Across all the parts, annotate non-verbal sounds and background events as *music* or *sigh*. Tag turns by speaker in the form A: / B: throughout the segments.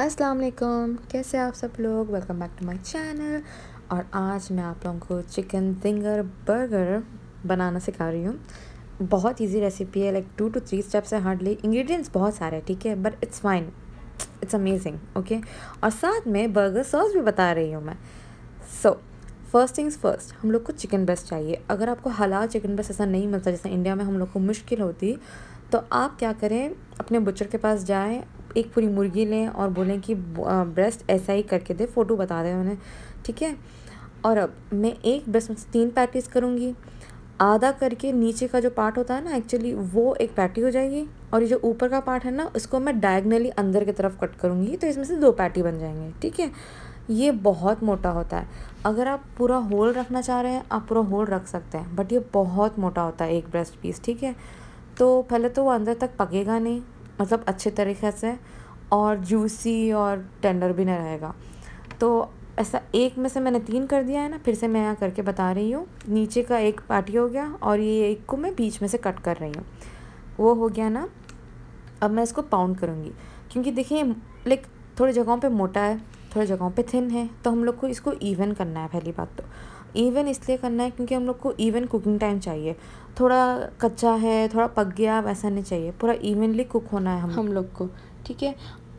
A: अस्सलाम वालेकुम कैसे आप सब लोग welcome back to my channel और आज मैं आप लोगों को चिकन फिंगर बर्गर बनाना सिखा रही हूँ बहुत इजी रेसिपी है like two two three steps है हार्डली इंग्रेडिएंट्स बहुत सारे हैं ठीक है but it's fine it's amazing okay और साथ में बर्गर सॉस भी बता रही हूँ मैं so so, first things first हम लोग को चिकन ब्रेस्ट चाहिए अगर आपको हलाल चिकन ब्रेस्ट ऐसा नहीं मिलता जैसा इंडिया में हम लोग को मुश्किल होती तो आप क्या करें अपने बुचर के पास जाएँ एक पूरी मुर्गी लें और बोलें कि ब्रेस्ट ऐसा ही करके दे फ़ोटो बता दें उन्हें ठीक है और अब मैं एक ब्रेस्ट में तीन पैटीज़ करूँगी आधा करके नीचे का जो पार्ट होता है ना एक्चुअली वो एक पैटी हो जाएगी और ये जो ऊपर का पार्ट है ना उसको मैं डायगनली अंदर की तरफ कट करूँगी तो इसमें से दो पैटी बन जाएंगे ठीक है ये बहुत मोटा होता है अगर आप पूरा होल रखना चाह रहे हैं आप पूरा होल रख सकते हैं बट ये बहुत मोटा होता है एक ब्रेस्ट पीस ठीक है तो पहले तो वो अंदर तक पकेगा नहीं मतलब अच्छे तरीके से और जूसी और टेंडर भी ना रहेगा तो ऐसा एक में से मैंने तीन कर दिया है ना फिर से मैं यहाँ करके बता रही हूँ नीचे का एक पार्टी हो गया और ये एक को मैं बीच में से कट कर रही हूँ वो हो गया ना अब मैं इसको पाउंड करूँगी क्योंकि देखिए लाइक थोड़ी जगहों पे मोटा है थोड़ी जगहों पे थिन है तो हम लोग को इसको इवन करना है पहली बात तो इवन इसलिए करना है क्योंकि हम लोग को इवन कुकिंग टाइम चाहिए थोड़ा कच्चा है थोड़ा पक गया वैसा नहीं चाहिए पूरा इवनली कुक होना है हम हम लोग को ठीक है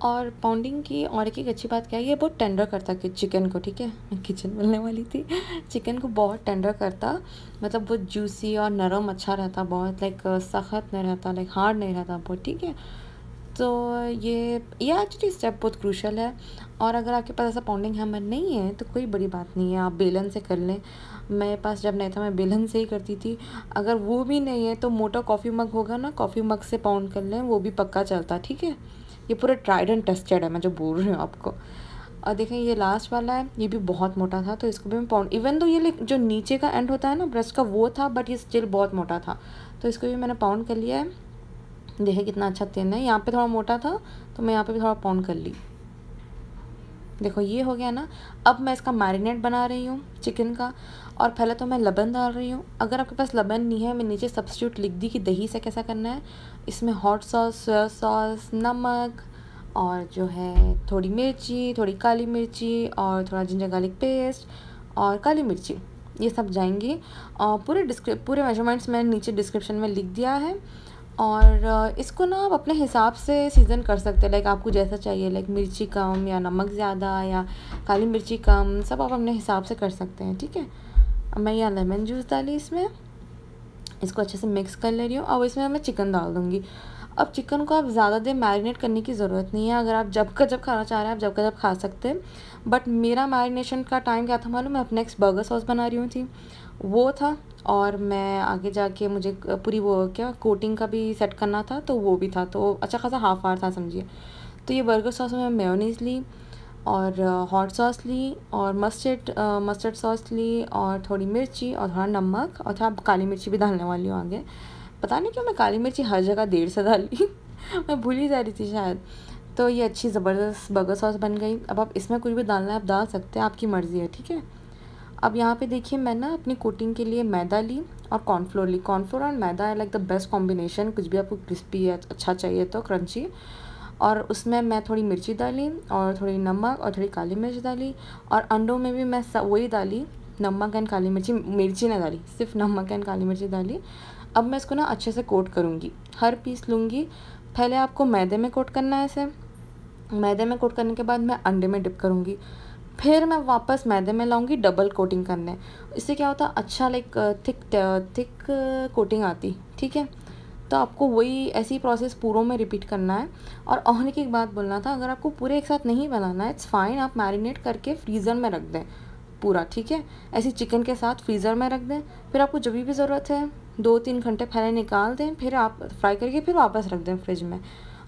A: और पाउंडिंग की और एक अच्छी बात क्या है ये बहुत टेंडर करता कि चिकन को ठीक है मैं किचन मिलने वाली थी चिकन को बहुत टेंडर करता मतलब बहुत जूसी और नरम अच्छा रहता बहुत लाइक सख्त नहीं रहता लाइक हार्ड नहीं रहता बहुत ठीक है तो ये ये एक्चुअली स्टेप बहुत क्रूशल है और अगर आपके पास ऐसा पाउंडिंग हैमर नहीं है तो कोई बड़ी बात नहीं है आप बेलन से कर लें मेरे पास जब नहीं था मैं बेलन से ही करती थी अगर वो भी नहीं है तो मोटा कॉफ़ी मग होगा ना कॉफ़ी मग से पाउंड कर लें वो भी पक्का चलता ठीक है ये पूरा ट्राइड एंड टेस्टेड है मैं जो बोल रही हूँ आपको और देखें ये लास्ट वाला है ये भी बहुत मोटा था तो इसको भी मैं पाउंड इवन तो ये जो नीचे का एंड होता है ना ब्रश का वो था बट ये स्टिल बहुत मोटा था तो इसको भी मैंने पाउंड कर लिया है देखे कितना अच्छा तेल है यहाँ पे थोड़ा मोटा था तो मैं यहाँ पे भी थोड़ा पाउंड कर ली देखो ये हो गया ना अब मैं इसका मैरिनेट बना रही हूँ चिकन का और पहले तो मैं लबन डाल रही हूँ अगर आपके पास लबन नहीं है मैं नीचे सब्सिट्यूट लिख दी कि दही से कैसा करना है इसमें हॉट सॉस सोया सॉस नमक और जो है थोड़ी मिर्ची थोड़ी काली मिर्ची और थोड़ा जिंजर गार्लिक पेस्ट और काली मिर्ची ये सब जाएंगी और पूरे डिस्क्रिप पूरे मेजरमेंट्स मैंने नीचे डिस्क्रिप्शन में लिख दिया है और इसको ना आप अपने हिसाब से सीज़न कर सकते हैं लाइक आपको जैसा चाहिए लाइक मिर्ची कम या नमक ज़्यादा या काली मिर्ची कम सब आप अपने हिसाब से कर सकते हैं ठीक है मैं यहाँ लेमन जूस डाली इसमें इसको अच्छे से मिक्स कर ले रही हूँ और इसमें मैं चिकन डाल दूँगी अब चिकन को आप ज़्यादा देर मैरिनेट करने की ज़रूरत नहीं है अगर आप जब का जब खाना चाह रहे हैं आप जब का जब खा सकते हैं बट मेरा मैरिनेशन का टाइम क्या था मालूम मैं अपने नेक्स्ट बर्गर सॉस बना रही हूँ थी वो था और मैं आगे जाके मुझे पूरी वो क्या कोटिंग का भी सेट करना था तो वो भी था तो अच्छा खासा हाफ आवर था समझिए तो ये बर्गर सॉस में मेयोनीज ली और हॉट सॉस ली और मस्टर्ड मस्टर्ड सॉस ली और थोड़ी मिर्ची और थोड़ा नमक और थोड़ा काली मिर्ची भी डालने वाली हूँ आगे पता नहीं क्यों मैं काली मिर्ची हर जगह देर से डाली *laughs* मैं भूल ही जा रही थी शायद तो ये अच्छी ज़बरदस्त बर्गर सॉस बन गई अब आप इसमें कुछ भी डालना है आप डाल सकते हैं आपकी मर्ज़ी है ठीक है अब यहाँ पे देखिए मैं ना अपनी कोटिंग के लिए मैदा ली और कॉर्नफ्लोर ली कॉर्नफ्लोर और मैदा है लाइक द बेस्ट कॉम्बिनेशन कुछ भी आपको क्रिस्पी या अच्छा चाहिए तो क्रंची और उसमें मैं थोड़ी मिर्ची डाली और थोड़ी नमक और थोड़ी काली मिर्च डाली और अंडों में भी मैं वही डाली नमक एंड काली मिर्ची मिर्ची ना डाली सिर्फ नमक एंड काली मिर्ची डाली अब मैं इसको ना अच्छे से कोट करूँगी हर पीस लूँगी पहले आपको मैदे में कोट करना है इसे मैदे में कोट करने के बाद मैं अंडे में डिप करूँगी फिर मैं वापस मैदे में लाऊंगी डबल कोटिंग करने इससे क्या होता है अच्छा लाइक थिक थिक कोटिंग आती ठीक है तो आपको वही ऐसी प्रोसेस पूरों में रिपीट करना है और ओहने की एक बात बोलना था अगर आपको पूरे एक साथ नहीं बनाना है इट्स फाइन आप मैरिनेट करके फ्रीज़र में रख दें पूरा ठीक है ऐसी चिकन के साथ फ्रीज़र में रख दें फिर आपको जब भी ज़रूरत है दो तीन घंटे पहले निकाल दें फिर आप फ्राई करके फिर वापस रख दें फ्रिज में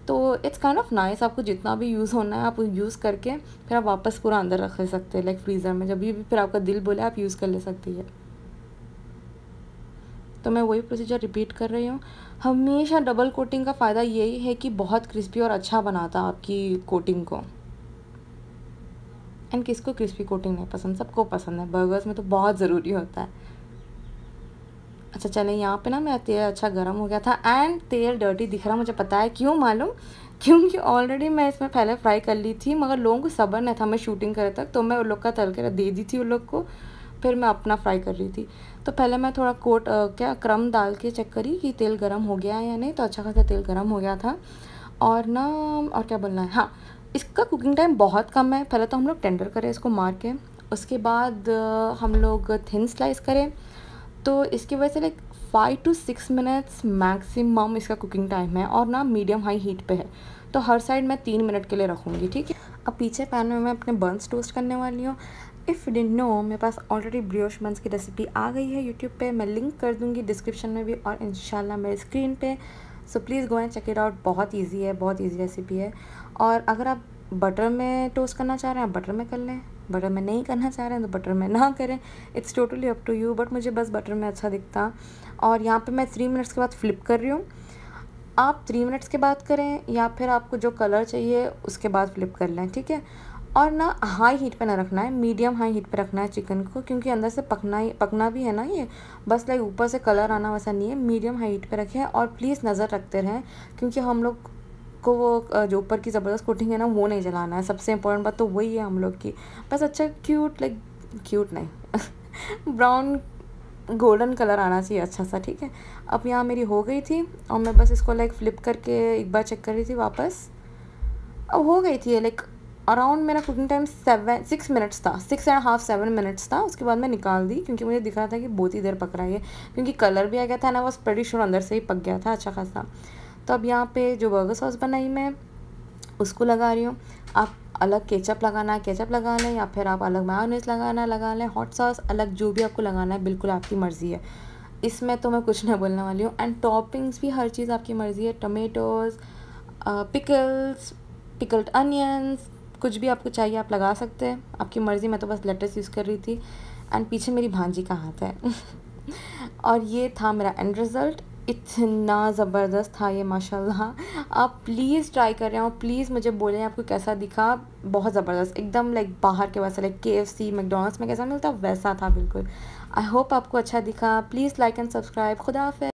A: तो इट्स काइंड ऑफ नाइस आपको जितना भी यूज़ होना है आप यूज़ करके फिर आप वापस पूरा अंदर रख सकते हैं लाइक फ्रीज़र में जब भी फिर आपका दिल बोले आप यूज़ कर ले सकती है तो मैं वही प्रोसीजर रिपीट कर रही हूँ हमेशा डबल कोटिंग का फ़ायदा यही है कि बहुत क्रिस्पी और अच्छा बनाता आपकी कोटिंग को एंड किसको क्रिस्पी कोटिंग नहीं पसंद सबको पसंद है बर्गर्स में तो बहुत ज़रूरी होता है अच्छा चले यहाँ पे ना मेरा तेल अच्छा गर्म हो गया था एंड तेल डर्टी दिख रहा मुझे पता है क्यों मालूम क्योंकि ऑलरेडी मैं इसमें पहले फ्राई कर ली थी मगर लोगों को सबर नहीं था मैं शूटिंग करे तक तो मैं उन लोग का तल कर दे दी थी उन लोग को फिर मैं अपना फ्राई कर रही थी तो पहले मैं थोड़ा कोट आ, क्या क्रम डाल के चेक करी कि तेल गर्म हो गया है या नहीं तो अच्छा खासा तेल गर्म हो गया था और ना और क्या बोलना है हाँ इसका कुकिंग टाइम बहुत कम है पहले तो हम लोग टेंडर करें इसको मार के उसके बाद हम लोग थिन स्लाइस करें तो इसकी वजह से like five to six minutes maximum इसका कुकिंग टाइम है और ना मीडियम हाई हीट पे है तो हर साइड मैं तीन मिनट के लिए रखूँगी ठीक है अब पीछे पैन में मैं अपने बर्न्स टोस्ट करने वाली हूँ इफ़ डिन नो मेरे पास ऑलरेडी ब्रियोश बंस की रेसिपी आ गई है यूट्यूब पे मैं लिंक कर दूँगी डिस्क्रिप्शन में भी और इन मेरे स्क्रीन पे so please go and check it out बहुत ईजी है बहुत ईजी रेसिपी है और अगर आप बटर में टोस्ट करना चाह रहे हैं आप बटर में कर लें बटर में नहीं करना चाह रहे हैं तो बटर में ना करें it's totally up to you but मुझे बस बटर में अच्छा दिखता और यहाँ पे मैं थ्री मिनट्स के बाद फ्लिप कर रही हूँ आप थ्री मिनट्स के बाद करें या फिर आपको जो कलर चाहिए उसके बाद फ्लिप कर लें ठीक है और ना हाई हीट पे ना रखना है मीडियम हाई हीट पे रखना है चिकन को क्योंकि अंदर से पकना ही पकना भी है ना ये बस लाइक ऊपर से कलर आना वैसा नहीं है मीडियम हाई हीट पे रखें और प्लीज़ नज़र रखते रहें क्योंकि हम लोग को वो जो ऊपर की ज़बरदस्त कोटिंग है ना वो नहीं जलाना है सबसे इम्पोर्टेंट बात तो वही है हम लोग की बस अच्छा क्यूट लाइक क्यूट नहीं ब्राउन गोल्डन कलर आना चाहिए अच्छा सा ठीक है अब यहाँ मेरी हो गई थी और मैं बस इसको लाइक फ्लिप करके एक बार चेक कर रही थी वापस अब हो गई थी लाइक अराउंड मेरा cooking time seven six minutes था six and half seven minutes था उसके बाद मैं निकाल दी क्योंकि मुझे दिख रहा था कि बहुत ही देर पक रहा है क्योंकि कलर भी आ गया था ना बस स्प्रेडिश अंदर से ही पक गया था अच्छा खासा तो अब यहाँ पे जो बर्गर सॉस बनाई मैं उसको लगा रही हूँ आप अलग केचप लगाना है केचप लगा लें या फिर आप अलग मायोनीस लगाना लगा लें हॉट सॉस अलग जो भी आपको लगाना है बिल्कुल आपकी मर्ज़ी है इसमें तो मैं कुछ नहीं बोलने वाली हूँ एंड टॉपिंग्स भी हर चीज़ आपकी मर्ज़ी है टमेटोज़ पिकल्स पिकल्ड अनियंस कुछ भी आपको चाहिए आप लगा सकते हैं आपकी मर्ज़ी मैं तो बस लेटस यूज़ कर रही थी एंड पीछे मेरी भांजी का हाथ है *laughs* और ये था मेरा एंड रिज़ल्ट इतना ज़बरदस्त था हाँ, ये माशाल्लाह आप प्लीज़ ट्राई करें और प्लीज़ मुझे बोलें आपको कैसा दिखा बहुत ज़बरदस्त एकदम लाइक बाहर के वैसा लाइक के एफ सी मैकडोनल्ड्स में कैसा मिलता वैसा था बिल्कुल आई होप आपको अच्छा दिखा प्लीज़ लाइक एंड सब्सक्राइब खुदा